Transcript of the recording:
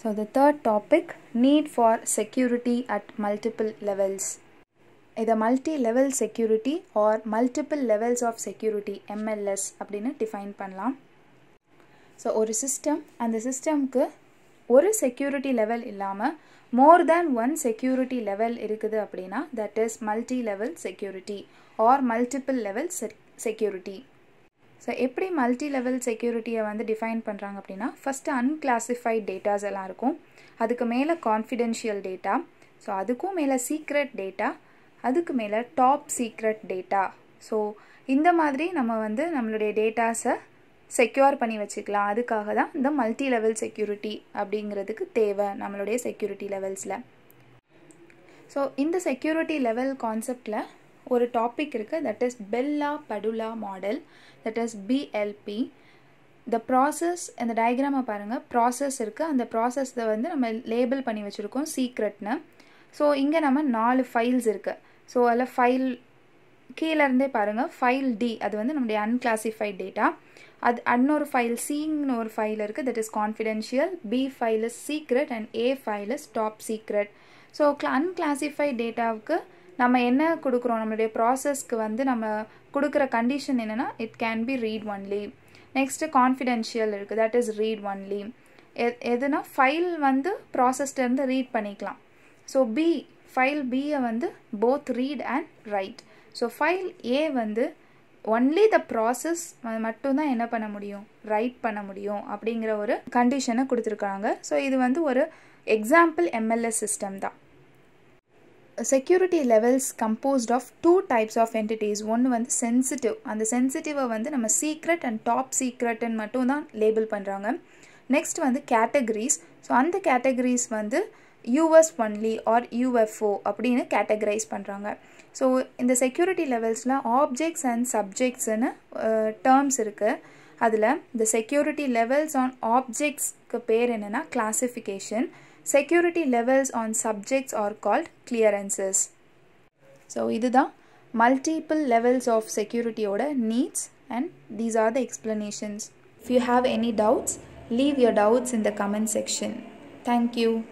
So, the third topic need for security at multiple levels. இதை multi level security or multiple levels of security MLS அப்படின்னு define பண்ணலாம் so ஒரு system அந்த சிஸ்டம்க்கு ஒரு security level இல்லாமல் more than one security level இருக்குது அப்படின்னா that is multi level security or multiple level security so எப்படி மல்டி லெவல் செக்யூரிட்டியை வந்து டிஃபைன் பண்ணுறாங்க அப்படின்னா ஃபஸ்ட்டு அன்கிளாசிஃபைட் டேட்டாஸ் எல்லாம் இருக்கும் அதுக்கு மேலே கான்ஃபிடென்ஷியல் டேட்டா ஸோ அதுக்கும் மேலே சீக்ரெட் டேட்டா அதுக்கு மேலே டாப் சீக்ரெட் டேட்டா ஸோ இந்த மாதிரி நம்ம வந்து நம்மளுடைய டேட்டாஸை செக்யூர் பண்ணி வச்சுக்கலாம் அதுக்காக தான் இந்த மல்டி லெவல் செக்யூரிட்டி அப்படிங்கிறதுக்கு தேவை நம்மளுடைய செக்யூரிட்டி லெவல்ஸில் ஸோ இந்த செக்யூரிட்டி லெவல் கான்செப்டில் ஒரு டாபிக் இருக்குது that is Bell LaPadula model that is BLP the process இந்த டயக்ராமை பாருங்கள் ப்ராசஸ் இருக்குது அந்த ப்ராசஸை வந்து நம்ம லேபிள் பண்ணி வச்சுருக்கோம் சீக்ரெட்னு ஸோ இங்கே நம்ம நாலு ஃபைல்ஸ் இருக்குது ஸோ அதில் ஃபைல் கீழேருந்தே பாருங்கள் ஃபைல் டி அது வந்து நம்முடைய அன்கிளாசிஃபைட் டேட்டா அது அன்னொரு ஃபைல் சிங்னு ஒரு ஃபைல் இருக்குது that is confidential B file is secret and A file is top secret so unclassified டேட்டாவுக்கு நம்ம என்ன கொடுக்குறோம் நம்மளுடைய ப்ராசஸ்க்கு வந்து நம்ம கொடுக்குற கண்டிஷன் என்னென்னா it can be read only next confidential இருக்குது that is read only a எதுனா ஃபைல் வந்து ப்ராசஸ்டேருந்து ரீட் பண்ணிக்கலாம் ஸோ பி ஃபைல் பியை வந்து both read and write so file A வந்து ஒன்லி த ப்ராசஸ் மட்டும்தான் என்ன பண்ண முடியும் ரைட் பண்ண முடியும் அப்படிங்கிற ஒரு கண்டிஷனை கொடுத்துருக்காங்க ஸோ இது வந்து ஒரு எக்ஸாம்பிள் எம்எல்எஸ் சிஸ்டம் தான் security levels composed of two types of entities ஒன்று வந்து சென்சிட்டிவ் அந்த சென்சிட்டிவை வந்து நம்ம சீக்ரெட் அண்ட் டாப் சீக்ரெட்டுன்னு மட்டும் தான் லேபிள் பண்ணுறாங்க நெக்ஸ்ட் வந்து கேட்டகரிஸ் ஸோ அந்த கேட்டகரிஸ் வந்து யூஎஸ் ஒன்லி ஆர் யூஎஃப்ஓ அப்படின்னு கேட்டகரைஸ் பண்ணுறாங்க ஸோ இந்த செக்யூரிட்டி லெவல்ஸில் ஆப்ஜெக்ட்ஸ் அண்ட் சப்ஜெக்ட்ஸ்னு டேர்ம்ஸ் இருக்குது அதில் இந்த செக்யூரிட்டி லெவல்ஸ் ஆன் ஆப்ஜெக்ட்ஸ்க்கு பேர் என்னென்னா classification Security levels on subjects are called clearances. So, this is multiple levels of security order needs and these are the explanations. If you have any doubts, leave your doubts in the comment section. Thank you.